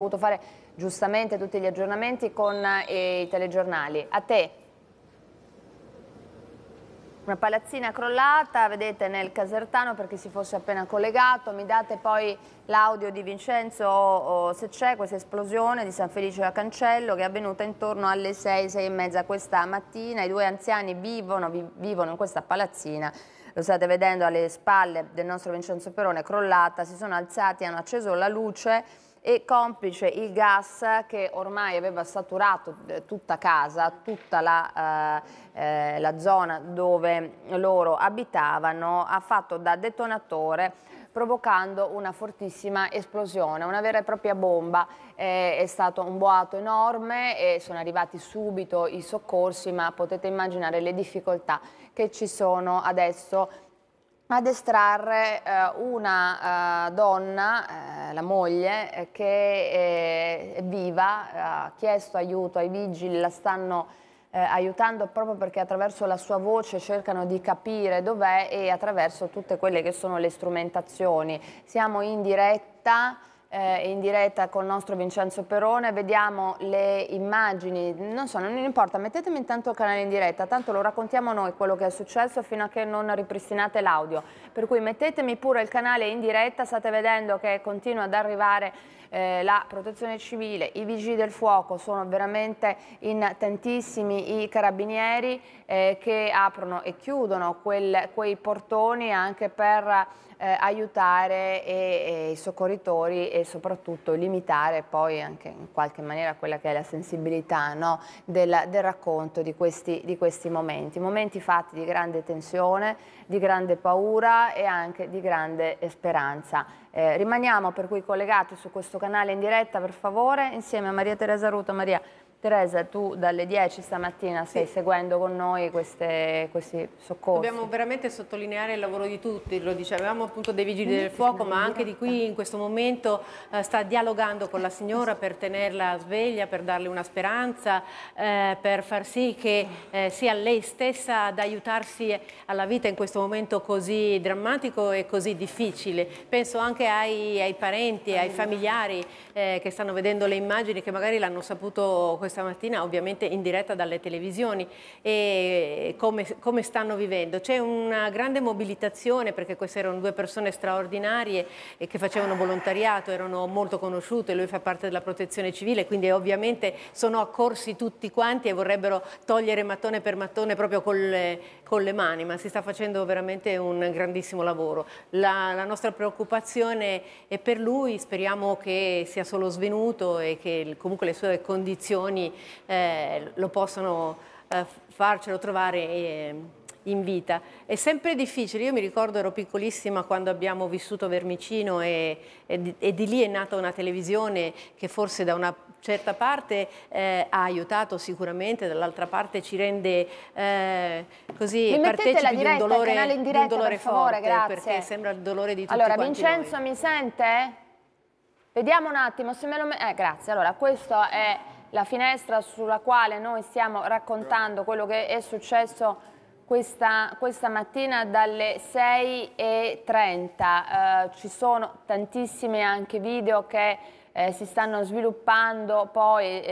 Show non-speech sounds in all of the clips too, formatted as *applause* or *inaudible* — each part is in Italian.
Ho dovuto fare giustamente tutti gli aggiornamenti con eh, i telegiornali. A te. Una palazzina crollata, vedete nel Casertano per chi si fosse appena collegato, mi date poi l'audio di Vincenzo oh, se c'è questa esplosione di San Felice a Cancello che è avvenuta intorno alle 6, 6 e mezza questa mattina, i due anziani vivono, vi, vivono in questa palazzina lo state vedendo alle spalle del nostro Vincenzo Perone, crollata, si sono alzati, hanno acceso la luce e complice il gas che ormai aveva saturato eh, tutta casa, tutta la, eh, eh, la zona dove loro abitavano, ha fatto da detonatore provocando una fortissima esplosione, una vera e propria bomba. Eh, è stato un boato enorme e sono arrivati subito i soccorsi, ma potete immaginare le difficoltà che ci sono adesso addestrarre eh, una uh, donna, eh, la moglie, eh, che è viva, eh, ha chiesto aiuto ai vigili, la stanno eh, aiutando proprio perché attraverso la sua voce cercano di capire dov'è e attraverso tutte quelle che sono le strumentazioni. Siamo in diretta eh, in diretta con il nostro Vincenzo Perone, vediamo le immagini, non so, non importa, mettetemi intanto il canale in diretta, tanto lo raccontiamo noi quello che è successo fino a che non ripristinate l'audio, per cui mettetemi pure il canale in diretta, state vedendo che continua ad arrivare eh, la protezione civile, i vigili del fuoco, sono veramente in tantissimi i carabinieri eh, che aprono e chiudono quel, quei portoni anche per eh, aiutare e, e i soccorritori e soprattutto limitare poi anche in qualche maniera quella che è la sensibilità no, del, del, racconto di questi, di questi momenti, momenti fatti di grande tensione, di grande paura e anche di grande speranza. Eh, rimaniamo per cui collegati su questo canale in diretta per favore insieme a Maria Teresa Ruta, Maria Teresa, tu dalle 10 stamattina stai sì. seguendo con noi queste, questi soccorsi. Dobbiamo veramente sottolineare il lavoro di tutti, lo dicevamo appunto dei Vigili del Fuoco, ma anche di qui in questo momento eh, sta dialogando con la signora per tenerla sveglia, per darle una speranza, eh, per far sì che eh, sia lei stessa ad aiutarsi alla vita in questo momento così drammatico e così difficile. Penso anche ai, ai parenti, ai familiari eh, che stanno vedendo le immagini che magari l'hanno saputo questa mattina ovviamente in diretta dalle televisioni e come, come stanno vivendo. C'è una grande mobilitazione perché queste erano due persone straordinarie e che facevano volontariato, erano molto conosciute, lui fa parte della protezione civile, quindi ovviamente sono accorsi tutti quanti e vorrebbero togliere mattone per mattone proprio col, con le mani, ma si sta facendo veramente un grandissimo lavoro. La, la nostra preoccupazione è per lui, speriamo che sia solo svenuto e che comunque le sue condizioni eh, lo possano eh, farcelo trovare. Eh, in vita. È sempre difficile, io mi ricordo ero piccolissima quando abbiamo vissuto Vermicino e, e, di, e, di, lì è nata una televisione che forse da una certa parte eh, ha aiutato sicuramente, dall'altra parte ci rende eh, così mi partecipi diretta, di un dolore, in diretta, un dolore per favore, forte, grazie. perché sembra il dolore di tutti Allora, Vincenzo noi. mi sente? Vediamo un attimo se me lo... Eh, grazie. Allora, questa è la finestra sulla quale noi stiamo raccontando quello che è successo questa, questa, mattina dalle 6.30. Eh, ci sono tantissimi anche video che eh, si stanno sviluppando, poi eh,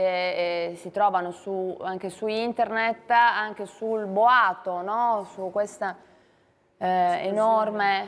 eh, si trovano su, anche su internet, anche sul boato, no? su questo eh, enorme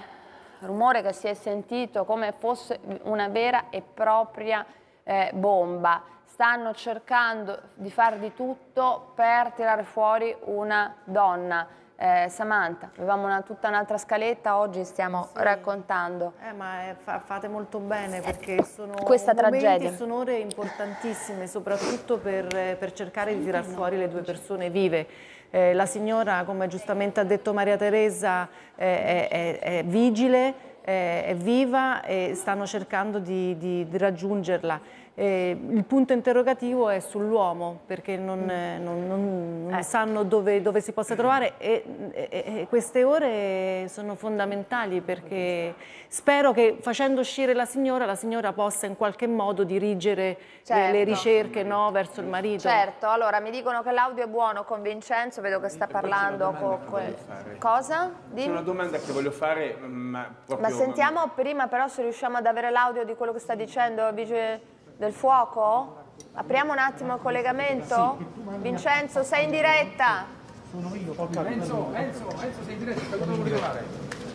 rumore che si è sentito come fosse una vera e propria eh, bomba. Stanno cercando di far di tutto per tirare fuori una donna eh, Samantha, avevamo una, tutta un'altra scaletta, oggi stiamo sì. raccontando. Eh, ma è, eh, fa, fate molto bene eh, perché ecco, sono Questa momenti, tragedia. sono importantissime, soprattutto per, eh, per cercare di tirar fuori le due persone vive. Eh, la signora, come giustamente ha detto Maria Teresa, eh, è, è, vigile, è, è viva e stanno cercando di, di, di raggiungerla. Eh, il punto interrogativo è sull'uomo, perché non, mm. Eh, non, non, non eh. sanno dove, dove, si possa mm. trovare e, e, e, queste ore sono fondamentali perché spero che facendo uscire la signora, la signora possa in qualche modo dirigere certo. le, le, certo. ricerche no, verso il marito. Certo, allora mi dicono che l'audio è buono con Vincenzo, vedo che sta parlando con... Que... Cosa? Dimmi. C'è una domanda che voglio fare, ma... Proprio... Ma sentiamo prima però se riusciamo ad avere l'audio di quello che sta dicendo Vice del fuoco? Apriamo un attimo il collegamento? Vincenzo, sei in diretta? Sono io, Enzo, Enzo, Enzo, sei in diretta,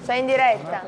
Sei in diretta.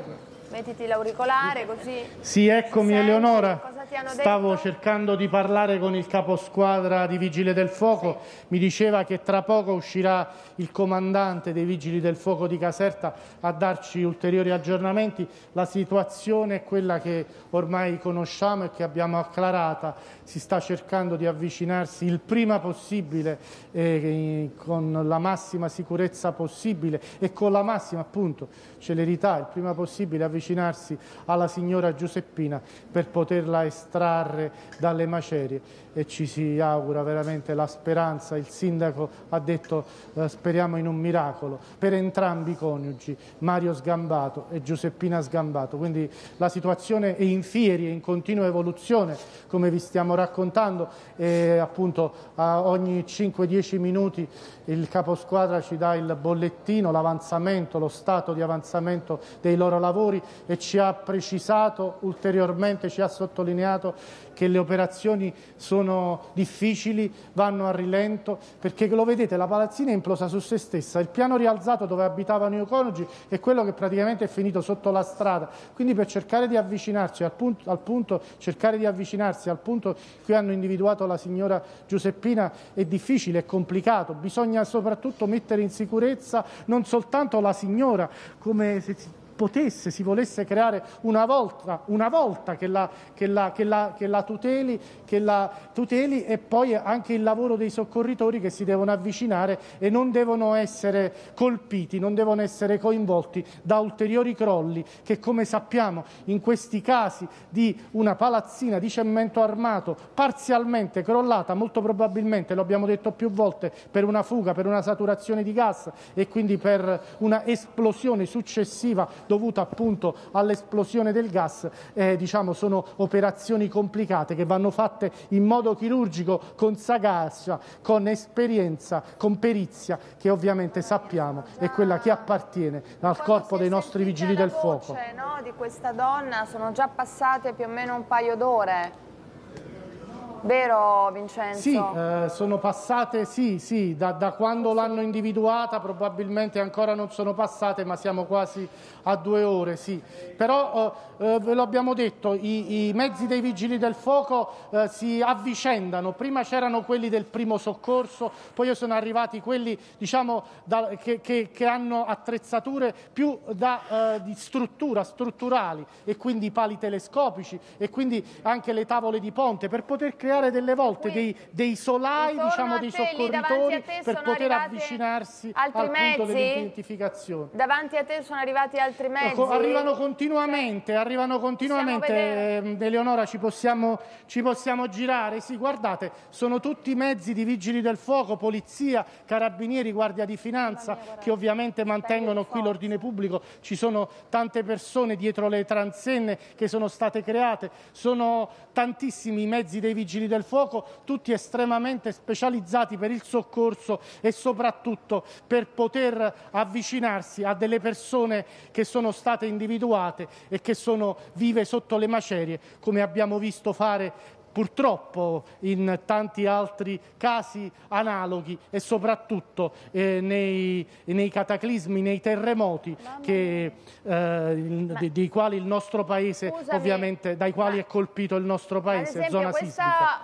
Mettiti l'auricolare così. Sì, eccomi Eleonora. Stavo detto? cercando di parlare con il caposquadra di Vigili del Fuoco, sì. mi diceva che tra poco uscirà il comandante dei Vigili del Fuoco di Caserta a darci ulteriori aggiornamenti. La situazione è quella che ormai conosciamo e che abbiamo acclarata, si sta cercando di avvicinarsi il prima possibile eh, con la massima sicurezza possibile e con la massima appunto celerità, il prima possibile, avvicinarsi alla signora Giuseppina per poterla estrarre dalle macerie e ci si augura veramente la speranza, il sindaco ha detto eh, speriamo in un miracolo, per entrambi i coniugi, Mario Sgambato e Giuseppina Sgambato, quindi la situazione è in fieri, è in continua evoluzione come vi stiamo raccontando e appunto a ogni 5-10 minuti il caposquadra ci dà il bollettino, l'avanzamento, lo stato di avanzamento avanzamento dei loro lavori e ci ha precisato ulteriormente, ci ha sottolineato che le operazioni sono difficili, vanno a rilento, perché lo vedete, la palazzina è implosa su se stessa, il piano rialzato dove abitavano i coniugi è quello che praticamente è finito sotto la strada, quindi per cercare di avvicinarsi al punto, al punto, cercare di avvicinarsi al punto che hanno individuato la signora Giuseppina è difficile, è complicato, bisogna soprattutto mettere in sicurezza non soltanto la signora, come se si potesse, si volesse creare una volta, una volta che, la, che, la, che, la, che, la, tuteli, che la tuteli e poi anche il lavoro dei soccorritori che si devono avvicinare e non devono essere colpiti, non devono essere coinvolti da ulteriori crolli che come sappiamo in questi casi di una palazzina di cemento armato parzialmente crollata, molto probabilmente, lo abbiamo detto più volte, per una fuga, per una saturazione di gas e quindi per una esplosione successiva dovuta appunto all'esplosione del gas, eh, diciamo, sono operazioni complicate che vanno fatte in modo chirurgico, con sagacia, con esperienza, con perizia, che ovviamente sappiamo è quella che appartiene al corpo dei nostri vigili del voce, fuoco. No, di questa donna sono già passate più o meno un paio d'ore. Vero Vincenzo? Sì, eh, sono passate, sì, sì, da, da quando l'hanno individuata probabilmente ancora non sono passate, ma siamo quasi a due ore, sì. Però oh, eh, ve lo abbiamo detto, i, i, mezzi dei vigili del fuoco eh, si avvicendano, prima c'erano quelli del primo soccorso, poi sono arrivati quelli diciamo, da, che, che, che, hanno attrezzature più da, eh, di struttura, strutturali e quindi i pali telescopici e quindi anche le tavole di ponte per poter creare creare delle volte dei, dei, solai diciamo, dei soccorritori per poter avvicinarsi al mezzi? punto dell'identificazione. Davanti a te sono arrivati altri ecco, mezzi? Arrivano continuamente, sì. arrivano continuamente. Eh, Eleonora, ci possiamo, ci possiamo girare? Sì, guardate, sono tutti mezzi di vigili del fuoco, polizia, carabinieri, guardia di finanza, mia, che ovviamente mantengono qui l'ordine pubblico. Ci sono tante persone dietro le transenne che sono state create, sono tantissimi i mezzi dei vigili vigili del fuoco, tutti estremamente specializzati per il soccorso e soprattutto per poter avvicinarsi a delle persone che sono state individuate e che sono vive sotto le macerie, come abbiamo visto fare purtroppo in tanti altri casi analoghi e soprattutto eh, nei, nei, cataclismi, nei terremoti che, eh, di, di quali il nostro paese Scusami, ovviamente dai quali è colpito il nostro paese, esempio, zona questa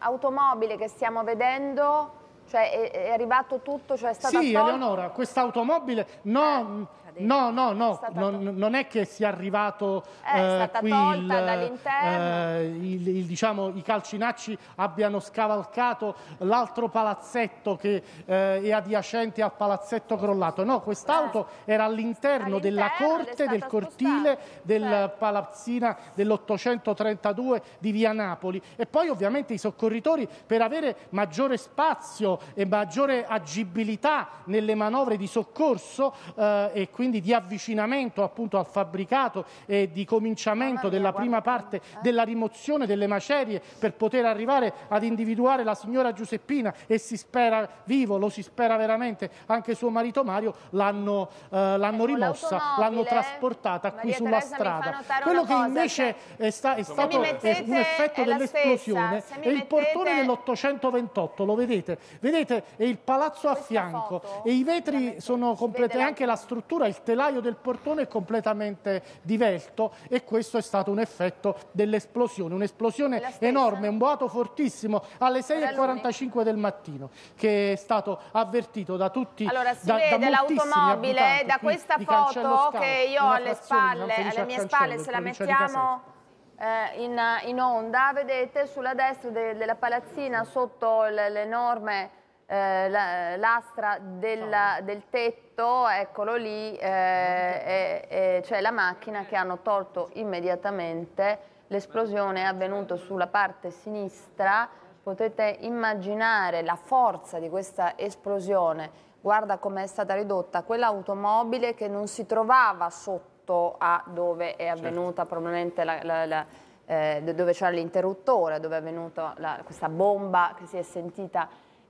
automobile che stiamo vedendo cioè è, arrivato tutto, cioè è stata Sì, tolta... Eleonora, quest'automobile no, dei, No, no, no, stata... non, non, è che sia arrivato eh, è eh, stata qui tolta dall'interno. Eh, il, il, diciamo, i calcinacci abbiano scavalcato l'altro palazzetto che eh, è adiacente al palazzetto crollato. No, quest'auto eh. era all'interno all della corte, del cortile spostata. del cioè. palazzina dell'832 di via Napoli e poi ovviamente i soccorritori per avere maggiore spazio e maggiore agibilità nelle manovre di soccorso eh, e quindi quindi di avvicinamento appunto al fabbricato e di cominciamento della prima parte eh. della rimozione delle macerie per poter arrivare ad individuare la signora Giuseppina e si spera vivo, lo si spera veramente anche suo marito Mario, l'hanno, eh, l'hanno ecco, rimossa, l'hanno trasportata Maria qui sulla strada. Quello che cosa, invece cioè... è, sta, è stato un effetto dell'esplosione è il portone dell'828, lo vedete? Vedete, è il palazzo Questa a fianco e i vetri sono complete, anche la struttura, il il telaio del portone è completamente divelto e questo è stato un effetto dell'esplosione, un'esplosione enorme, un boato fortissimo alle 6.45 del mattino che è stato avvertito da tutti i allora, si da, vede l'automobile da questa foto che io ho alle spalle, alle mie spalle, se la mettiamo... Eh, in, in, onda, vedete sulla destra de, della palazzina sotto l'enorme eh, l'astra del, del, tetto, eccolo lì, eh, c'è la macchina che hanno tolto immediatamente. L'esplosione è avvenuta sulla parte sinistra, potete immaginare la forza di questa esplosione. Guarda come è stata ridotta quell'automobile che non si trovava sotto a dove è certo. avvenuta certo. probabilmente la, la, la eh, dove c'era l'interruttore, dove è avvenuta questa bomba che si è sentita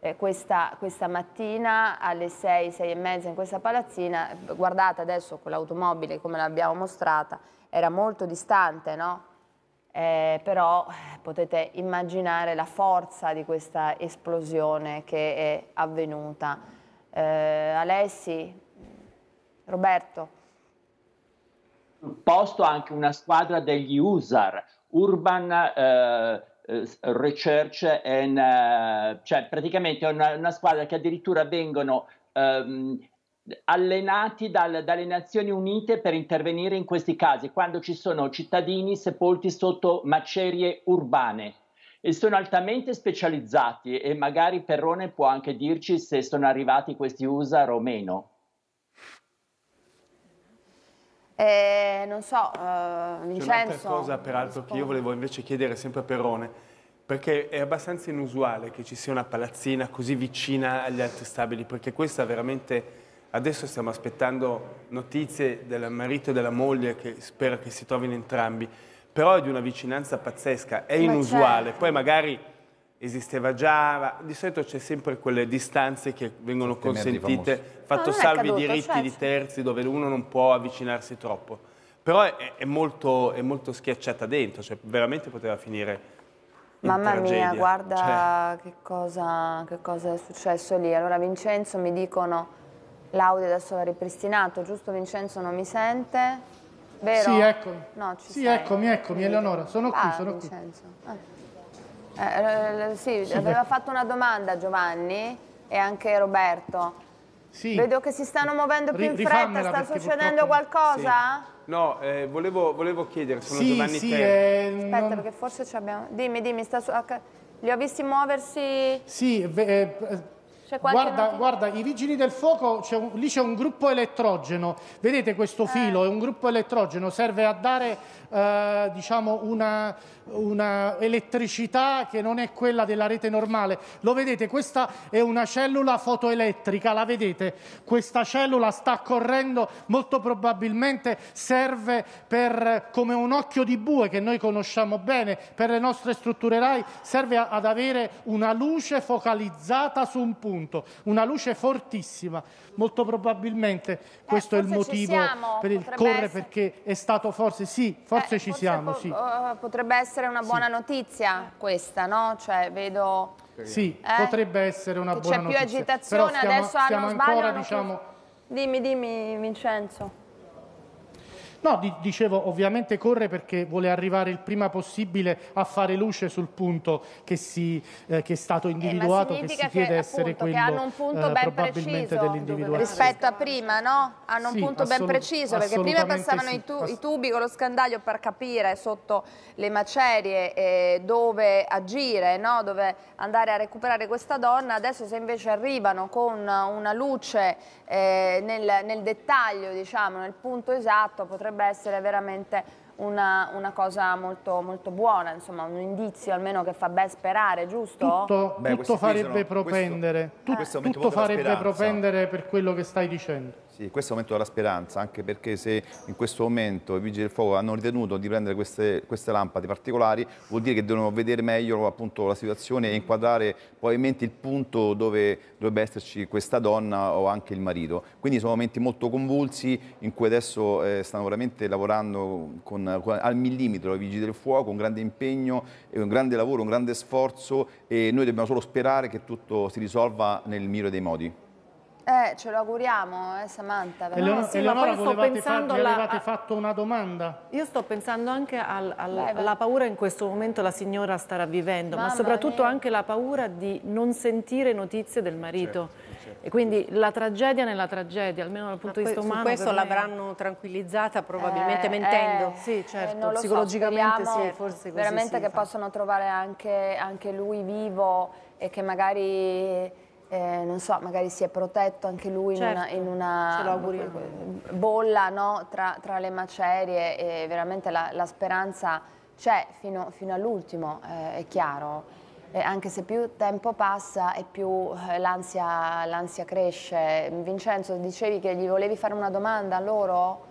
eh, questa, questa, mattina alle 6, 6 e mezza in questa palazzina, guardate adesso con l'automobile come l'abbiamo mostrata, era molto distante, no? Eh, però eh, potete immaginare la forza di questa esplosione che è avvenuta. Eh, Alessi, Roberto. Posto anche una squadra degli USAR, Urban eh, eh, research and, uh, cioè praticamente è una, una, squadra che addirittura vengono um, allenati dal, dalle Nazioni Unite per intervenire in questi casi, quando ci sono cittadini sepolti sotto macerie urbane. E sono altamente specializzati e magari Perrone può anche dirci se sono arrivati questi USA o meno. Eh, non so, uh, Vincenzo... C'è cosa peraltro che io volevo invece chiedere sempre a Perrone, perché è abbastanza inusuale che ci sia una palazzina così vicina agli altri stabili, perché questa veramente... Adesso stiamo aspettando notizie del marito e della moglie che spero che si trovino entrambi, però è di una vicinanza pazzesca, è Ma inusuale. Certo. Poi magari esisteva Java, di solito c'è sempre quelle distanze che vengono consentite, fatto ah, no, salvi i diritti cioè... di certo. terzi dove uno non può avvicinarsi troppo, però è, è, molto, è molto, schiacciata dentro, cioè veramente poteva finire Mamma tragedia. mia, guarda cioè... che, cosa, che cosa è successo lì. Allora Vincenzo mi dicono, l'audio adesso va ripristinato, giusto Vincenzo non mi sente? Vero? Sì, eccomi. No, sì, eccomi, eccomi, Eleonora, sono ah, qui, sono Vincenzo. qui. Ah. Eh, eh, sì, sì, aveva beh. fatto una domanda Giovanni e anche Roberto. Sì. Vedo che si stanno muovendo più in fretta, sta succedendo purtroppo... qualcosa? Sì. No, eh, volevo, volevo, chiedere, sono sì, Giovanni sì, eh, Aspetta, non... perché forse ci abbiamo... Dimmi, dimmi, sta su... li ho visti muoversi... Sì, eh, eh Guarda, guarda, i vigili del fuoco, un, lì c'è un gruppo elettrogeno, vedete questo eh. filo, è un gruppo elettrogeno, serve a dare eh, diciamo una, una elettricità che non è quella della rete normale. Lo vedete, questa è una cellula fotoelettrica, la vedete? Questa cellula sta correndo, molto probabilmente serve per, come un occhio di bue che noi conosciamo bene, per le nostre strutture RAI, serve ad avere una luce focalizzata su un punto, una luce fortissima. Molto probabilmente eh, questo eh, è il motivo per il corre perché è stato forse, sì, forse eh, ci forse siamo. Po sì. uh, potrebbe essere essere una buona sì. notizia questa, no? Cioè, vedo... Sì, eh? potrebbe essere una buona notizia. C'è più agitazione, stiamo, adesso stiamo hanno ancora, sbaglio... Diciamo... Più... Dimmi, dimmi Vincenzo. No, di, dicevo, ovviamente corre perché vuole arrivare il prima possibile a fare luce sul punto che, si, eh, che è stato eh, individuato, eh, che si chiede che, essere appunto, quello che hanno un punto eh, ben preciso dell'individuazione. Rispetto a prima, no? Hanno sì, un punto ben preciso, perché prima passavano sì, i, tu i, tubi con lo scandaglio per capire sotto le macerie eh, dove agire, no? dove andare a recuperare questa donna, adesso se invece arrivano con una luce eh, nel, nel dettaglio, diciamo, nel punto esatto, potrebbe potrebbe essere veramente una, una cosa molto, molto, buona, insomma un indizio almeno che fa ben sperare, giusto? Tutto, Beh, tutto farebbe sono, propendere, questo, eh. tutto farebbe propendere per quello che stai dicendo. Sì, questo è il momento della speranza, anche perché se in questo momento i vigili del fuoco hanno ritenuto di prendere queste, queste lampade particolari, vuol dire che devono vedere meglio appunto, la situazione e inquadrare probabilmente il punto dove dovrebbe esserci questa donna o anche il marito. Quindi sono momenti molto convulsi in cui adesso eh, stanno veramente lavorando con, con, al millimetro i vigili del fuoco, un grande impegno, un grande lavoro, un grande sforzo e noi dobbiamo solo sperare che tutto si risolva nel migliore dei modi. Eh, ce lo auguriamo, eh, Samantha. Eleonora, eh sì, Eleonora ma poi sto alla... avevate fatto una domanda? Io sto pensando anche al, al, vai, alla paura in questo momento la signora starà vivendo, ma soprattutto mia. anche la paura di non sentire notizie del marito. Certo, certo. E quindi la tragedia nella tragedia, almeno dal punto di vista umano. Su questo l'avranno me... tranquillizzata probabilmente eh, eh mentendo. sì, eh, certo, psicologicamente so, sì, forse così Veramente che fa. possono trovare anche, anche lui vivo e che magari eh, non so, magari si è protetto anche lui certo, in una, in certo, una bolla no? tra, tra, le macerie e veramente la, la speranza c'è fino, fino all'ultimo, eh, è chiaro. Eh, anche se più tempo passa e più eh, l'ansia cresce. Vincenzo, dicevi che gli volevi fare una domanda a loro?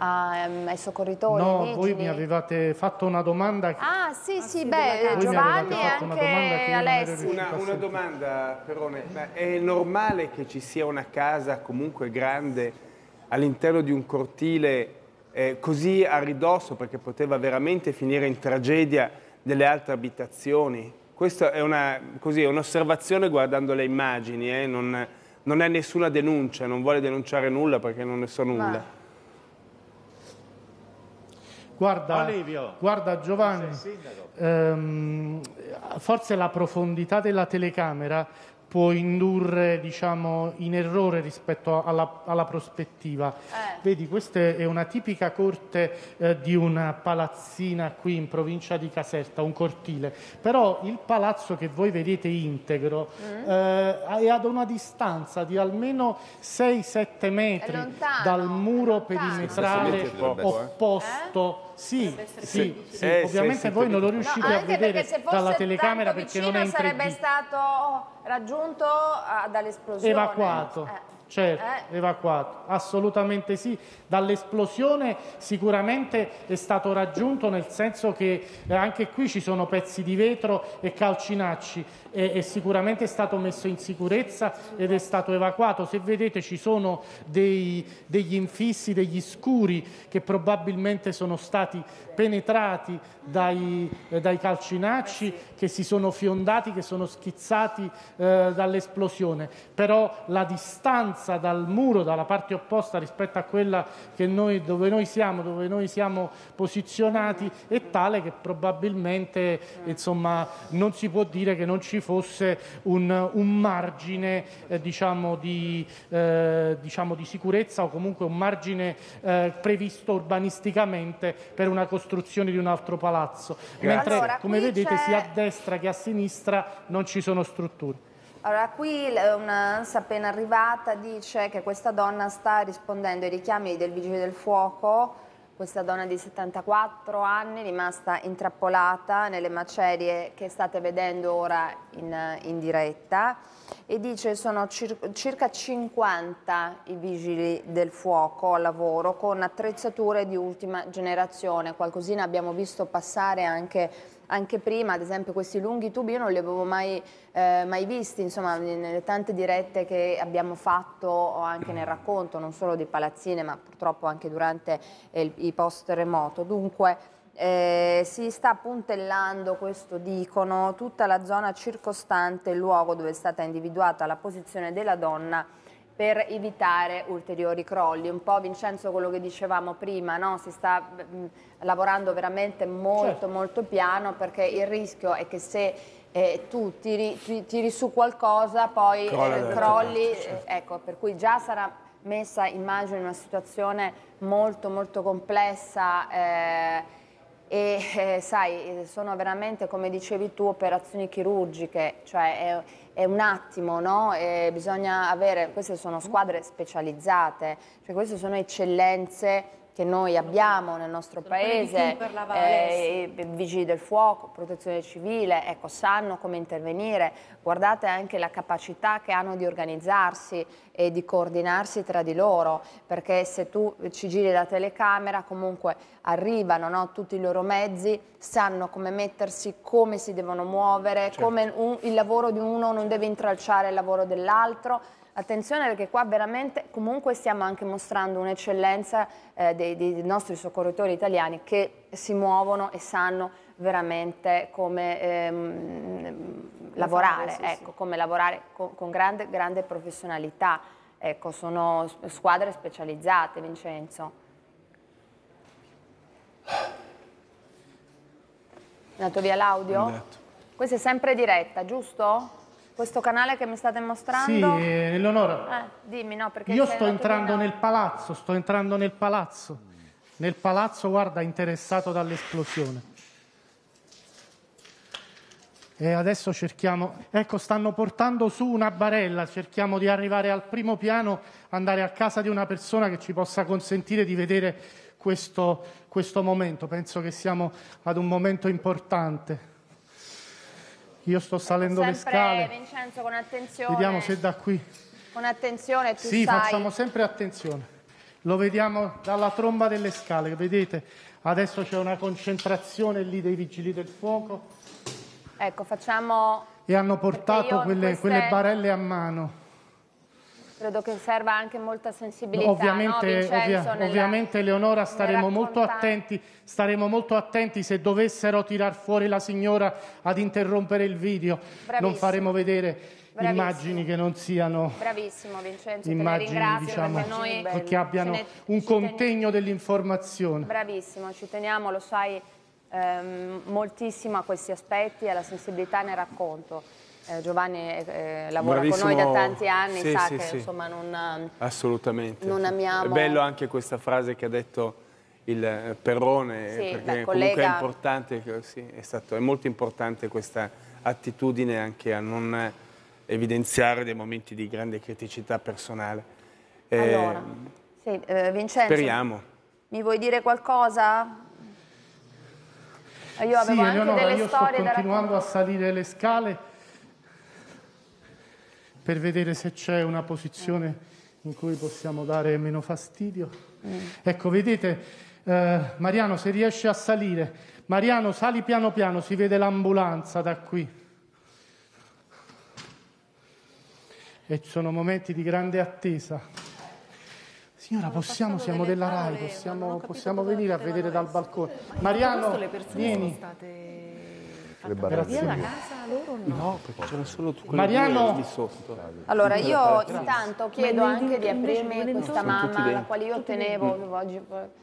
a, um, ehm, ai soccorritori? No, vigili? voi mi avevate fatto una domanda. Che... Ah, sì, ah, sì, beh, Giovanni e anche Alessi. Una, una domanda, Perone, ma è normale che ci sia una casa comunque grande all'interno di un cortile eh, così a ridosso perché poteva veramente finire in tragedia delle altre abitazioni? Questa è un'osservazione guardando le immagini, eh? non, non, è nessuna denuncia, non vuole denunciare nulla perché non ne so nulla. Ma... Guarda, guarda Giovanni, ehm, forse la profondità della telecamera può indurre diciamo, in errore rispetto alla, alla prospettiva. Eh. Vedi, questa è una tipica corte eh, di una palazzina qui in provincia di Caserta, un cortile, però il palazzo che voi vedete integro mm. eh, è ad una distanza di almeno 6-7 metri lontano, dal muro perimetrale opposto sì, sì, sì. Eh, ovviamente sì, voi non lo riuscite no, a vedere dalla telecamera perché non è in 3D. sarebbe stato raggiunto dall'esplosione. Evacuato. Eh. Certo, eh? evacuato, assolutamente sì. Dall'esplosione sicuramente è stato raggiunto nel senso che eh, anche qui ci sono pezzi di vetro e calcinacci e, e sicuramente è stato messo in sicurezza ed è stato evacuato. Se vedete ci sono dei, degli infissi, degli scuri che probabilmente sono stati penetrati dai, eh, dai calcinacci eh, che si sono fiondati, che sono schizzati eh, dall'esplosione. Però la distanza distanza dal muro, dalla parte opposta rispetto a quella noi, dove noi siamo, dove noi siamo posizionati, è tale che probabilmente insomma, non si può dire che non ci fosse un, un margine eh, diciamo di, eh, diciamo di, sicurezza o comunque un margine eh, previsto urbanisticamente per una costruzione di un altro palazzo. Mentre allora, come vedete sia a destra che a sinistra non ci sono strutture. Allora, qui un'ANSA appena arrivata dice che questa donna sta rispondendo ai richiami del Vigile del Fuoco questa donna di 74 anni rimasta intrappolata nelle macerie che state vedendo ora in, in diretta e dice sono cir circa 50 i vigili del fuoco al lavoro con attrezzature di ultima generazione, qualcosina abbiamo visto passare anche anche prima, ad esempio questi lunghi tubi io non li avevo mai, eh, mai visti, insomma nelle tante dirette che abbiamo fatto o anche nel racconto, non solo di palazzine ma purtroppo anche durante eh, il, i post remoto. Dunque, eh, si sta puntellando, questo dicono, tutta la zona circostante il luogo dove è stata individuata la posizione della donna per evitare ulteriori crolli. Un po' Vincenzo quello che dicevamo prima, no? si sta mh, mm, mm, lavorando veramente molto certo. molto piano perché il rischio è che se eh, tu tiri, tiri, tiri, su qualcosa poi eh, crolli, certo. eh, ecco, per cui già sarà messa immagino in una situazione molto molto complessa eh, e eh, sai, sono veramente, come dicevi tu, operazioni chirurgiche, cioè è, è un attimo, no? E bisogna avere, queste sono squadre specializzate, cioè queste sono eccellenze che noi abbiamo nel nostro paese, eh, vigili del fuoco, protezione civile, ecco, sanno come intervenire, guardate anche la capacità che hanno di organizzarsi e di coordinarsi tra di loro, perché se tu ci giri la telecamera comunque arrivano no? tutti i loro mezzi, sanno come mettersi, come si devono muovere, certo. come un, il lavoro di uno non deve intralciare il lavoro dell'altro, Attenzione perché qua veramente comunque stiamo anche mostrando un'eccellenza eh, dei, dei, nostri soccorritori italiani che si muovono e sanno veramente come ehm, lavorare, sì, ecco, sì. come lavorare con, con grande, grande, professionalità. Ecco, sono squadre specializzate, Vincenzo. È andato via l'audio? Questa è sempre diretta, giusto? Questo canale che mi state mostrando? Sì, eh, Eleonora. Eh, dimmi, no, perché... Io sto entrando nel palazzo, sto entrando nel palazzo. Nel palazzo, guarda, interessato dall'esplosione. E adesso cerchiamo... Ecco, stanno portando su una barella, cerchiamo di arrivare al primo piano, andare a casa di una persona che ci possa consentire di vedere questo, questo momento. Penso che siamo ad un momento importante. Io sto salendo le scale. Vincenzo, con attenzione. Vediamo se da qui. Con attenzione, tu Sì, sai. facciamo sempre attenzione. Lo vediamo dalla tromba delle scale, vedete? Adesso c'è una concentrazione lì dei vigili del fuoco. Ecco, facciamo... E hanno portato quelle, queste... quelle barelle a mano. Credo che serva anche molta sensibilità. Ovviamente, no, ovvia, nella, ovviamente Leonora staremo molto, attenti, staremo molto attenti se dovessero tirar fuori la signora ad interrompere il video. Bravissimo. Non faremo vedere Bravissimo. immagini che non siano Bravissimo Vincenzo, immagini diciamo, che abbiano ne, un contegno dell'informazione. Bravissimo, ci teniamo, lo sai, ehm, moltissimo a questi aspetti e alla sensibilità nel racconto eh, Giovanni eh, eh lavora Bravissimo. con noi da tanti anni, sì, sa sì, che sì. insomma non, eh, Assolutamente. non amiamo... È bello anche questa frase che ha detto il eh, Perrone, perché beh, comunque è importante, è, stato, è molto importante questa attitudine anche a non evidenziare dei momenti di grande criticità personale. Allora, sì, eh, Vincenzo. Speriamo. Mi vuoi dire qualcosa? Io avevo sì, anche no, no, delle storie da raccontare. continuando a salire le scale per vedere se c'è una posizione in cui possiamo dare meno fastidio. Mm. Ecco, vedete, eh, Mariano, se riesce a salire, Mariano, sali piano piano, si vede l'ambulanza da qui. E sono momenti di grande attesa. Signora, possiamo, siamo della RAI, possiamo, possiamo venire a vedere dal balcone. Mariano, vieni le barazzine. Via da casa loro no. No, perché c'era solo tu Mariano di sotto. Allora io intanto chiedo anche di aprirmi questa mamma la quale io tenevo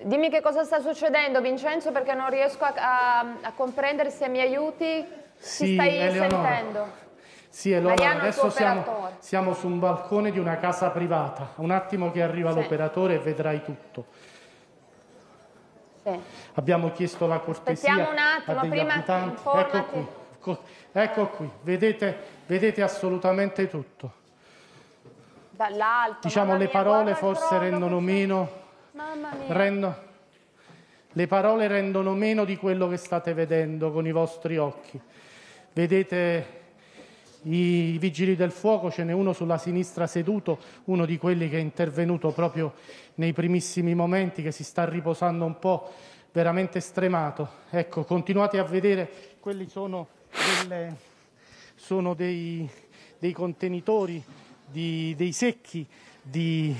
Dimmi che cosa sta succedendo Vincenzo perché non riesco a, a, a comprendere se mi aiuti, sì, ci stai Eleonora. sentendo. Sì, allora Mariano adesso siamo, siamo, su un balcone di una casa privata. Un attimo che arriva sì. l'operatore e vedrai tutto. Sì. Abbiamo chiesto la cortesia Aspettiamo un attimo, prima Ecco qui, ecco, qui. Vedete, vedete assolutamente tutto. Dall'alto. Diciamo mia, le parole forse rendono meno, rendono, le parole rendono meno di quello che state vedendo con i vostri occhi. Vedete i vigili del fuoco, ce n'è uno sulla sinistra seduto, uno di quelli che è intervenuto proprio nei primissimi momenti, che si sta riposando un po', veramente stremato. Ecco, continuate a vedere, quelli sono, delle, sono dei, dei, contenitori, di, dei secchi di,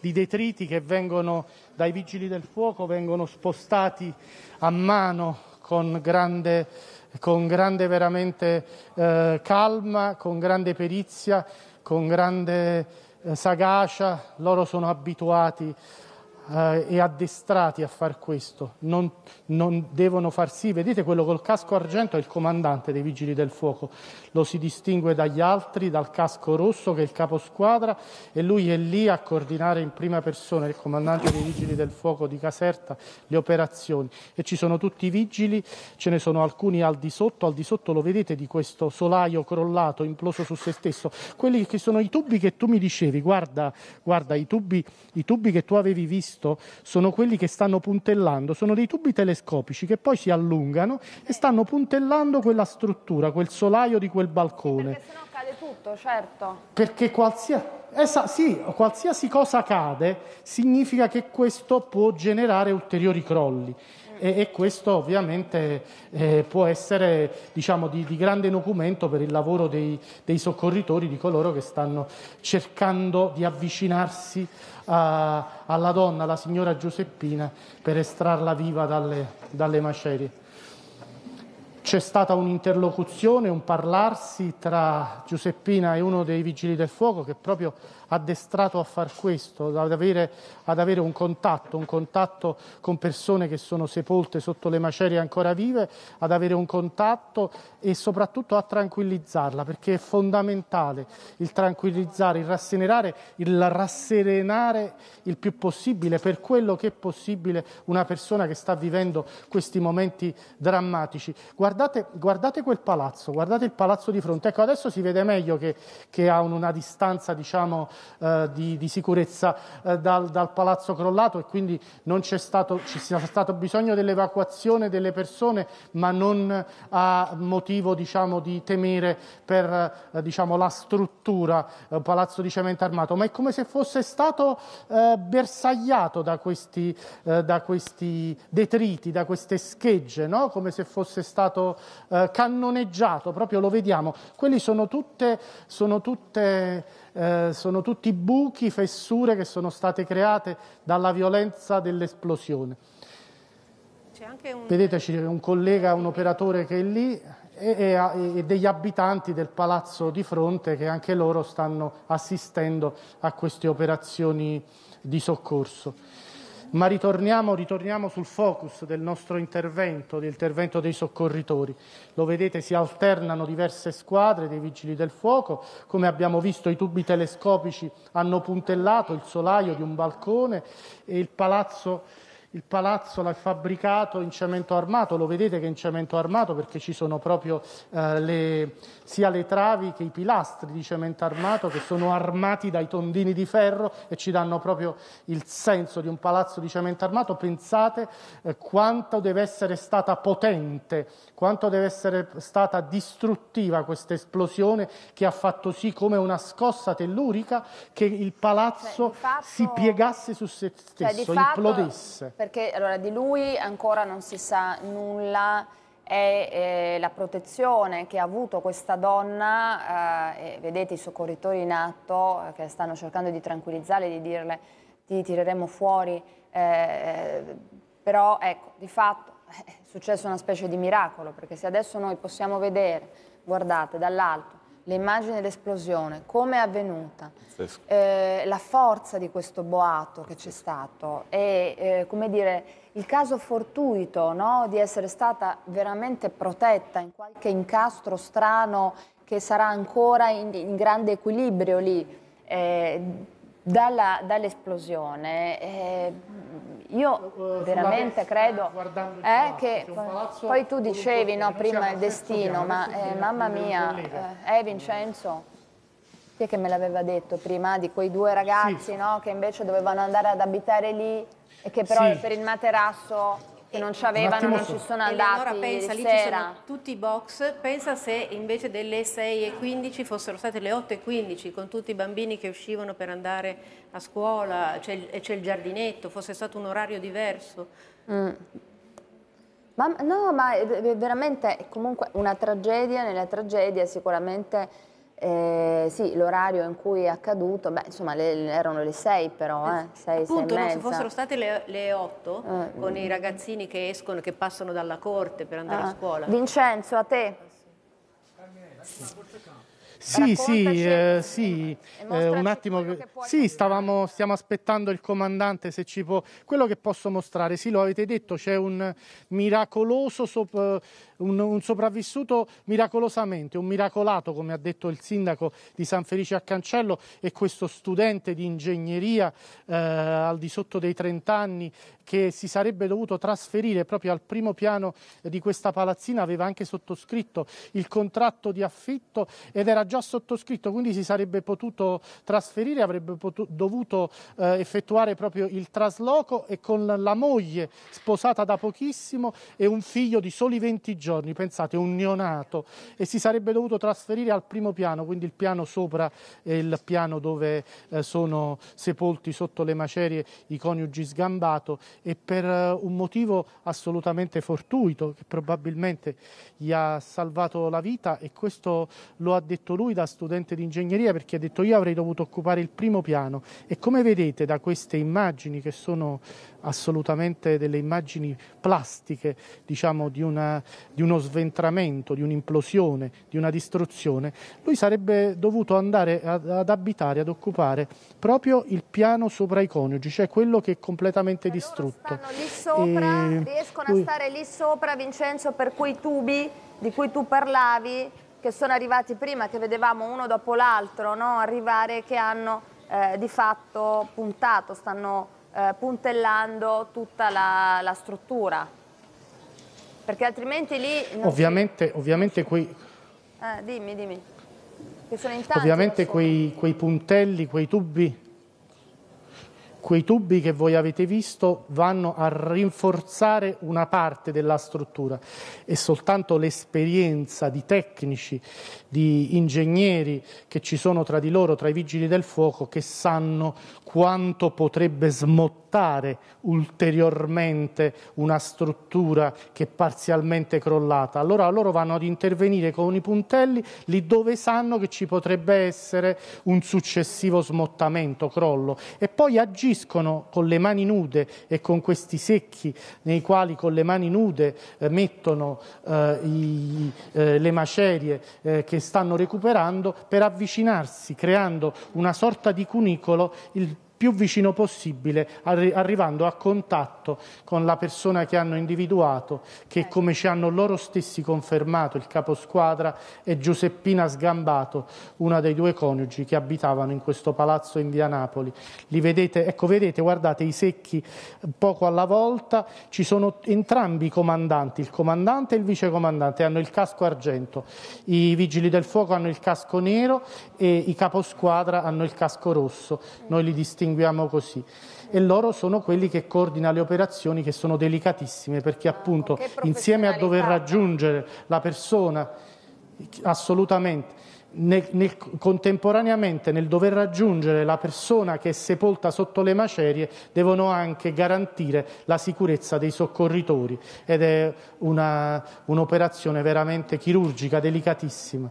di detriti che vengono dai vigili del fuoco, vengono spostati a mano con grande con grande veramente eh, calma, con grande perizia, con grande eh, sagacia, loro sono abituati eh, e addestrati a far questo, non, non, devono far sì, vedete quello col casco argento è il comandante dei vigili del fuoco, lo si distingue dagli altri, dal casco rosso che è il capo squadra e lui è lì a coordinare in prima persona, il comandante dei vigili del fuoco di Caserta, le operazioni e ci sono tutti i vigili, ce ne sono alcuni al di sotto, al di sotto lo vedete di questo solaio crollato, imploso su se stesso, quelli che sono i tubi che tu mi dicevi, guarda, guarda i, tubi, i tubi che tu avevi visto visto sono quelli che stanno puntellando, sono dei tubi telescopici che poi si allungano e stanno puntellando quella struttura, quel solaio di quel balcone. Sì, perché sennò cade tutto, certo. Perché qualsiasi... Esa, sì, qualsiasi cosa cade significa che questo può generare ulteriori crolli e, e questo ovviamente eh, può essere diciamo, di, di, grande documento per il lavoro dei, dei, soccorritori, di coloro che stanno cercando di avvicinarsi a, alla donna, alla signora Giuseppina, per estrarla viva dalle, dalle macerie c'è stata un'interlocuzione, un parlarsi tra Giuseppina e uno dei vigili del fuoco che proprio addestrato a far questo, ad avere, ad avere un contatto, un contatto con persone che sono sepolte sotto le macerie ancora vive, ad avere un contatto e soprattutto a tranquillizzarla, perché è fondamentale il tranquillizzare, il rasserenare, il rasserenare il più possibile, per quello che è possibile, una persona che sta vivendo questi momenti drammatici. Guardate, guardate quel palazzo, guardate il palazzo di fronte. Ecco, adesso si vede meglio che, che ha una distanza, diciamo, eh, di, di, sicurezza eh, dal, dal, palazzo crollato e quindi non c'è stato, ci sia stato bisogno dell'evacuazione delle persone, ma non eh, ha motivo diciamo, di temere per eh, diciamo, la struttura, un eh, palazzo di cemento armato, ma è come se fosse stato eh, bersagliato da questi, da questi, detriti, da queste schegge, no? come se fosse stato cannoneggiato, proprio lo vediamo. Quelli sono tutte, sono tutte eh, sono tutti buchi, fessure che sono state create dalla violenza dell'esplosione. Un... c'è un collega, un operatore che è lì e, e, e degli abitanti del palazzo di fronte che anche loro stanno assistendo a queste operazioni di soccorso. Ma ritorniamo, ritorniamo sul focus del nostro intervento, dell'intervento dei soccorritori. Lo vedete, si alternano diverse squadre dei vigili del fuoco. Come abbiamo visto, i tubi telescopici hanno puntellato il solaio di un balcone e il palazzo il palazzo l'ha fabbricato in cemento armato, lo vedete che è in cemento armato perché ci sono proprio eh, le, sia le travi che i pilastri di cemento armato che sono armati dai tondini di ferro e ci danno proprio il senso di un palazzo di cemento armato. Pensate eh, quanto deve essere stata potente, quanto deve essere stata distruttiva questa esplosione che ha fatto sì come una scossa tellurica che il palazzo cioè, fatto, si piegasse su se cioè, stesso, cioè, implodesse. Perché allora, di lui ancora non si sa nulla è eh, la protezione che ha avuto questa donna, eh, vedete i soccorritori in atto eh, che stanno cercando di tranquillizzarle, di dirle ti tireremo fuori, eh, però ecco, di fatto *laughs* è successo una specie di miracolo, perché se adesso noi possiamo vedere, guardate, dall'alto, le immagini dell'esplosione, come è avvenuta, eh, la forza di questo boato che c'è stato e eh, come dire, il caso fortuito no, di essere stata veramente protetta in qualche incastro strano che sarà ancora in, in grande equilibrio lì eh, dall'esplosione eh, io veramente credo eh, che poi tu dicevi no, prima il destino, ma eh, mamma mia, eh, eh, Vincenzo, chi è che me l'aveva detto prima di quei due ragazzi no, che invece dovevano andare ad abitare lì e che però per il materasso che non ci avevano, non ci sono andati Allora pensa, lì ci sono tutti i box, pensa se invece delle 6.15 fossero state le 8.15 con tutti i bambini che uscivano per andare a scuola, e c'è il, il, giardinetto, fosse stato un orario diverso. Mm. Ma, no, ma eh, veramente è comunque una tragedia nella tragedia sicuramente eh, sì, l'orario in cui è accaduto, beh, insomma, le, erano le 6 però, eh, 6, eh, Appunto, 6 no, se fossero state le, le 8, eh, con i mm. ragazzini che escono, che passano dalla corte per andare ah. a scuola. Vincenzo, a te. Sì, sì, eh, sì. Eh, un attimo. Sì, eh, stavamo, stiamo aspettando il comandante se ci può. Quello che posso mostrare, sì, lo avete detto, c'è un miracoloso sop un, un sopravvissuto miracolosamente, un miracolato, come ha detto il sindaco di San Felice a Cancello, e questo studente di ingegneria eh, al di sotto dei 30 anni che si sarebbe dovuto trasferire proprio al primo piano di questa palazzina aveva anche sottoscritto il contratto di affitto ed era già sottoscritto, quindi si sarebbe potuto trasferire, avrebbe potuto, dovuto eh, effettuare proprio il trasloco e con la moglie sposata da pochissimo e un figlio di soli 20 giorni giorni, pensate, un neonato e si sarebbe dovuto trasferire al primo piano, quindi il piano sopra e il piano dove eh, sono sepolti sotto le macerie i coniugi sgambato e per eh, un motivo assolutamente fortuito che probabilmente gli ha salvato la vita e questo lo ha detto lui da studente di ingegneria perché ha detto io avrei dovuto occupare il primo piano e come vedete da queste immagini che sono assolutamente delle immagini plastiche diciamo di una di uno sventramento, di un'implosione, di una distruzione, lui sarebbe dovuto andare ad, ad abitare, ad occupare proprio il piano sopra i coniugi, cioè quello che è completamente Ma distrutto. Sopra, e... riescono lui... a stare lì sopra, Vincenzo, per quei tubi di cui tu parlavi, che sono arrivati prima, che vedevamo uno dopo l'altro, no? arrivare che hanno eh, di fatto puntato, stanno eh, puntellando tutta la, la struttura. Perché altrimenti lì... Ovviamente, si... ovviamente quei... Ah, dimmi, dimmi. Che sono in tanti, ovviamente quei, quei puntelli, quei tubi, quei tubi che voi avete visto vanno a rinforzare una parte della struttura e soltanto l'esperienza di tecnici, di ingegneri che ci sono tra di loro, tra i vigili del fuoco, che sanno quanto potrebbe smottare spostare ulteriormente una struttura che è parzialmente crollata. Allora loro vanno ad intervenire con i puntelli lì dove sanno che ci potrebbe essere un successivo smottamento, crollo e poi agiscono con le mani nude e con questi secchi nei quali con le mani nude eh, mettono eh, i, eh, le macerie eh, che stanno recuperando per avvicinarsi creando una sorta di cunicolo il più vicino possibile, arri arrivando a contatto con la persona che hanno individuato, che eh. come ci hanno loro stessi confermato il caposquadra è Giuseppina Sgambato, una dei due coniugi che abitavano in questo palazzo in via Napoli. Li vedete, ecco, vedete, guardate i secchi eh, poco alla volta, ci sono entrambi i comandanti, il comandante e il vicecomandante, hanno il casco argento, i vigili del fuoco hanno il casco nero e i caposquadra hanno il casco rosso. Eh. Noi li distinguiamo distinguiamo così. E loro sono quelli che coordinano le operazioni che sono delicatissime perché appunto insieme a dover raggiungere la persona assolutamente nel, nel, contemporaneamente nel dover raggiungere la persona che è sepolta sotto le macerie devono anche garantire la sicurezza dei soccorritori ed è un'operazione veramente chirurgica, delicatissima,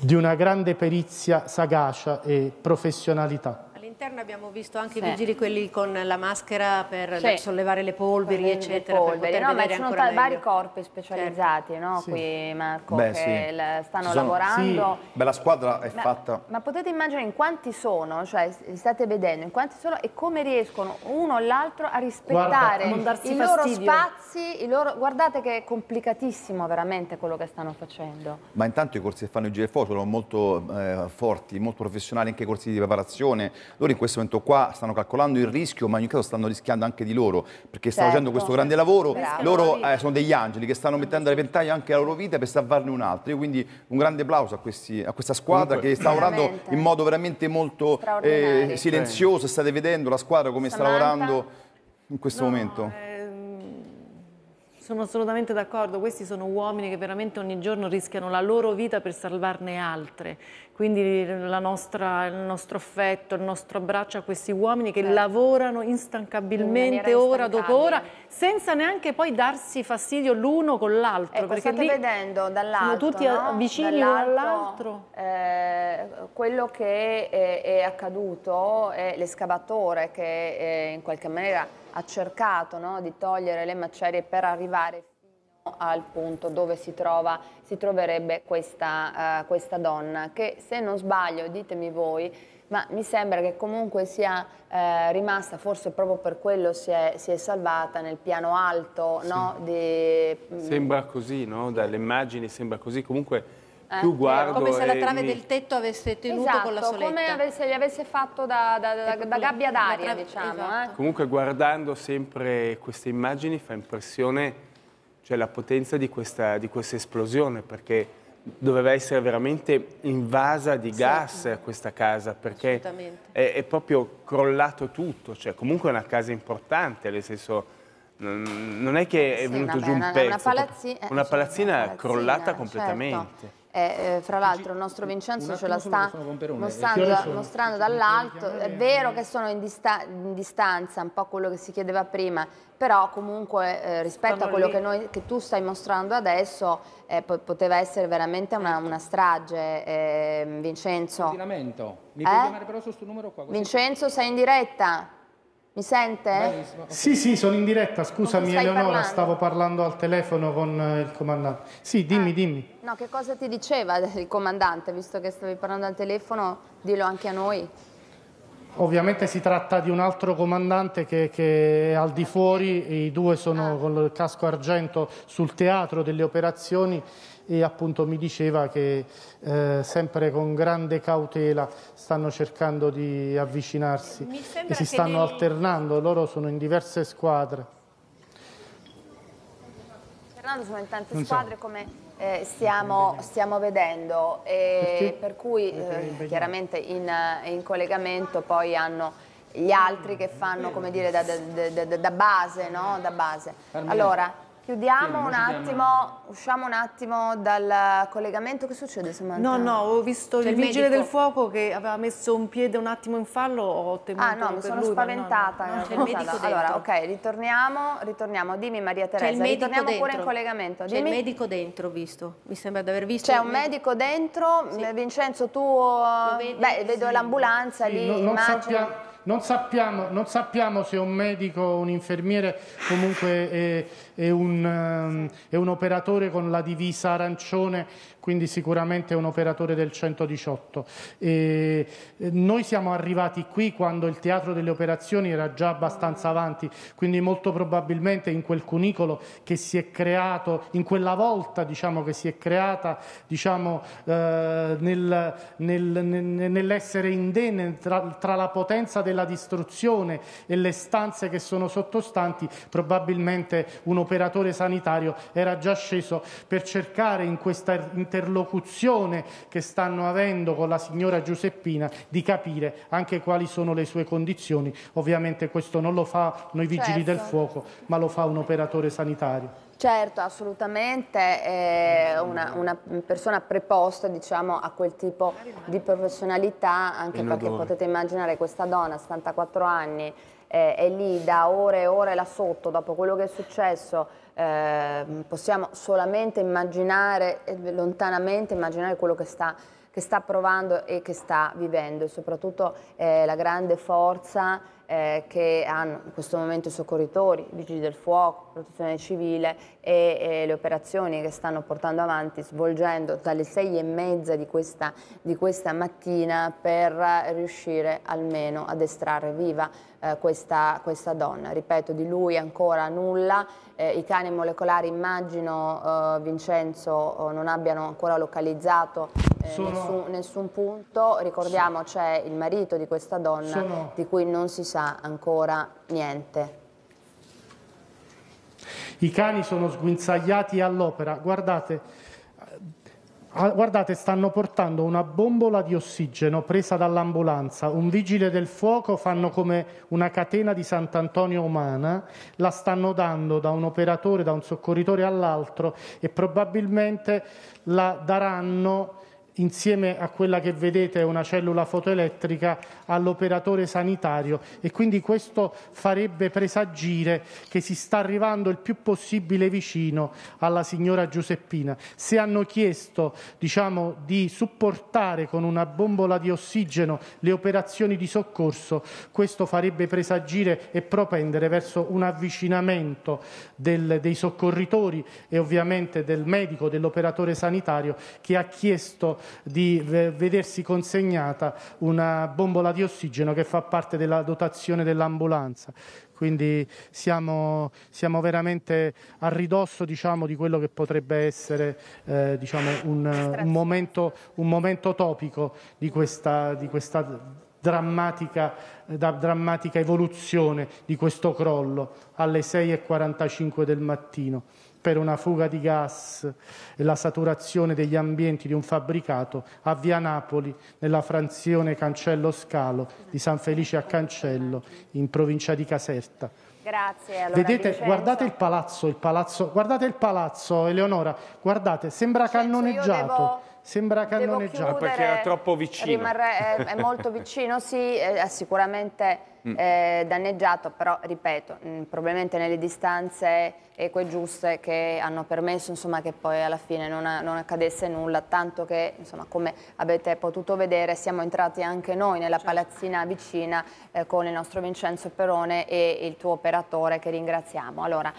di una grande perizia sagacia e professionalità all'interno abbiamo visto anche sì. i vigili quelli con la maschera per sì. sollevare le polveri, Quelli eccetera. Le polveri. no, ma ci sono vari corpi specializzati, certo. no? Sì. Qui Marco, Beh, che stanno sono, lavorando. Beh, la squadra è ma, fatta. Ma potete immaginare in quanti sono, cioè li state vedendo, in quanti sono e come riescono uno o l'altro a rispettare Guarda, i loro spazi, i loro... guardate che è complicatissimo veramente quello che stanno facendo. Ma intanto i corsi che fanno i GFO sono molto eh, forti, molto professionali, anche i corsi di preparazione. Loro in questo momento qua stanno calcolando il rischio, ma in ogni caso stanno rischiando anche di loro, perché stanno facendo certo. questo grande lavoro, Bravo. loro eh, sono degli angeli che stanno mettendo a repentaglio anche la loro vita per salvarne un'altra. Quindi un grande applauso a, questi, a questa squadra Dunque, che sta lavorando in modo veramente molto eh, silenzioso, state vedendo la squadra come Samantha. sta lavorando in questo no, momento. Eh... Sono assolutamente d'accordo, questi sono uomini che veramente ogni giorno rischiano la loro vita per salvarne altre, quindi nostra, il nostro affetto, il nostro abbraccio a questi uomini che certo. lavorano instancabilmente ora dopo ora, senza neanche poi darsi fastidio l'uno con l'altro. Ecco, perché state vedendo dall'alto, tutti no? vicini l'uno all'altro. Eh, quello che è, è accaduto è l'escavatore che eh, in qualche maniera ha cercato no, di togliere le macerie per arrivare fino al punto dove si trova, si troverebbe questa, uh, questa donna che se non sbaglio, ditemi voi, ma mi sembra che comunque sia eh, rimasta, forse proprio per quello si è, si è salvata nel piano alto. Sì. No? Di... Mm, sembra così, no? dalle immagini sembra così, comunque eh, più eh, guardo... Come se la trave mi... del tetto avesse tenuto esatto, con la soletta. come avesse, gli avesse fatto da, da, da, ecco, da gabbia d'aria, diciamo. Eh. Esatto. Eh? Comunque guardando sempre queste immagini fa impressione cioè la potenza di questa, di questa esplosione, perché doveva essere veramente invasa di gas sì, questa casa perché è, è, proprio crollato tutto, cioè comunque è una casa importante, nel senso non è che è venuto sì, giù un una, pezzo, eh, una, palazzi una, palazzina, una palazzina crollata certo. completamente eh, fra l'altro il nostro Vincenzo ce la sta eh, mostrando, mostrando dall'alto, è vero che sono in, dista in, distanza, un po' quello che si chiedeva prima, però comunque eh, rispetto Stanno a quello che, noi, che, tu stai mostrando adesso eh, po poteva essere veramente una, una strage, ehm, Vincenzo. Mi puoi eh? chiamare però su questo numero qua? Vincenzo sei in diretta? Mi sente? Sì, sì, sono in diretta, scusami Eleonora, parlando? stavo parlando al telefono con eh, il comandante. Sì, dimmi, ah. dimmi. No, che cosa ti diceva *laughs* il comandante, visto che stavi parlando al telefono, dillo anche a noi. Ovviamente si tratta di un altro comandante che, che è al di fuori, i due sono ah. con il casco argento sul teatro delle operazioni e appunto mi diceva che eh, sempre con grande cautela stanno cercando di avvicinarsi e si stanno dei... alternando, loro sono in diverse squadre. Fernando sono in tante non squadre so. come eh, stiamo, stiamo, vedendo e per cui eh, chiaramente in, in collegamento poi hanno gli altri che fanno come dire da, da, da, da base, no? base. Allora, Chiudiamo sì, un attimo, usciamo un attimo dal collegamento. Che succede Samantha? No, no, ho visto il, il vigile del fuoco che aveva messo un piede un attimo in fallo, ho temuto Ah no, mi sono lui, spaventata. No, no. Eh. C'è il medico dentro. Allora, ok, ritorniamo, ritorniamo. Dimmi Maria Teresa, ritorniamo dentro. pure in collegamento. C'è il medico dentro, visto. Mi sembra di aver visto. C'è un medico dentro. Sì. Eh, Vincenzo, tu... Eh, beh, vedo sì. l'ambulanza lì, no, immagino. Non sappiamo, non sappiamo, se un medico o un infermiere comunque eh, è un, ehm, è un operatore con la divisa arancione, quindi sicuramente è un operatore del 118. E eh, noi siamo arrivati qui quando il teatro delle operazioni era già abbastanza avanti, quindi molto probabilmente in quel cunicolo che si è creato, in quella volta diciamo, che si è creata diciamo, eh, nel, nel, nel, nell'essere indenne tra, tra la potenza della distruzione e le stanze che sono sottostanti, probabilmente uno operatore sanitario era già sceso per cercare in questa interlocuzione che stanno avendo con la signora Giuseppina di capire anche quali sono le sue condizioni. Ovviamente questo non lo fanno i vigili certo. del fuoco, ma lo fa un operatore sanitario. Certo, assolutamente, è una, una, persona preposta diciamo, a quel tipo di professionalità, anche perché potete immaginare questa donna, 74 anni, eh, è lì da ore e ore là sotto, dopo quello che è successo, eh, possiamo solamente immaginare, eh, lontanamente immaginare quello che sta, che sta provando e che sta vivendo e soprattutto eh, la grande forza eh, che hanno in questo momento i soccorritori, i vigili del fuoco, la protezione civile e, e, le operazioni che stanno portando avanti, svolgendo dalle sei e mezza di questa, di questa mattina per riuscire almeno ad estrarre viva eh, questa, questa, donna. Ripeto, di lui ancora nulla, eh, i cani molecolari immagino eh, Vincenzo eh, non abbiano ancora localizzato eh, sono, nessun, nessun, punto. Ricordiamo c'è il marito di questa donna sono, di cui non si sa ancora niente. I cani sono sguinzagliati all'opera. Guardate, guardate, stanno portando una bombola di ossigeno presa dall'ambulanza. Un vigile del fuoco fanno come una catena di Sant'Antonio umana, la stanno dando da un operatore, da un soccorritore all'altro e probabilmente la daranno insieme a quella che vedete è una cellula fotoelettrica all'operatore sanitario e quindi questo farebbe presagire che si sta arrivando il più possibile vicino alla signora Giuseppina. Se hanno chiesto diciamo, di supportare con una bombola di ossigeno le operazioni di soccorso, questo farebbe presagire e propendere verso un avvicinamento del, dei soccorritori e ovviamente del medico, dell'operatore sanitario che ha chiesto di vedersi consegnata una bombola di ossigeno che fa parte della dotazione dell'ambulanza. Quindi siamo, siamo veramente a ridosso diciamo, di quello che potrebbe essere eh, diciamo, un, un, momento, un, momento, topico di questa, di questa Drammatica, da drammatica evoluzione di questo crollo alle 6.45 del mattino per una fuga di gas e la saturazione degli ambienti di un fabbricato a via Napoli, nella frazione Cancello Scalo di San Felice a Cancello, in provincia di Caserta. Grazie. Allora, Vedete, Vincenzo. guardate il palazzo, il palazzo, guardate il palazzo, Eleonora, guardate, sembra Vincenzo, cannoneggiato Sembra cannoneggiato. Ah, perché era troppo vicino. Rimarre, è, è, *laughs* molto vicino, sì, è sicuramente mm. eh, danneggiato, però ripeto, mh, mm, probabilmente nelle distanze eque giuste che hanno permesso insomma, che poi alla fine non, a, non accadesse nulla, tanto che insomma, come avete potuto vedere siamo entrati anche noi nella certo. palazzina vicina eh, con il nostro Vincenzo Perone e il tuo operatore che ringraziamo. Allora,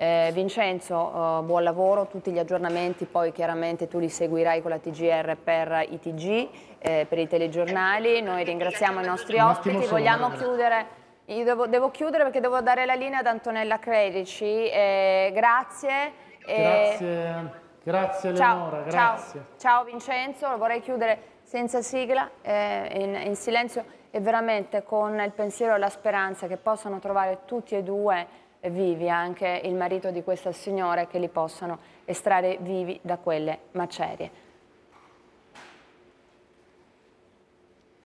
eh, Vincenzo, eh, buon lavoro, tutti gli aggiornamenti poi chiaramente tu li seguirai con la TGR per i TG, eh, per i telegiornali, noi ringraziamo i nostri ospiti, vogliamo chiudere... Io devo, devo, chiudere perché devo dare la linea ad Antonella Credici. Eh, grazie. Eh, grazie, grazie Eleonora, ciao, grazie. Ciao, ciao Vincenzo, vorrei chiudere senza sigla, eh, in, in, silenzio e veramente con il pensiero e la speranza che possano trovare tutti e due vivi anche il marito di questa signora che li possano estrarre vivi da quelle macerie.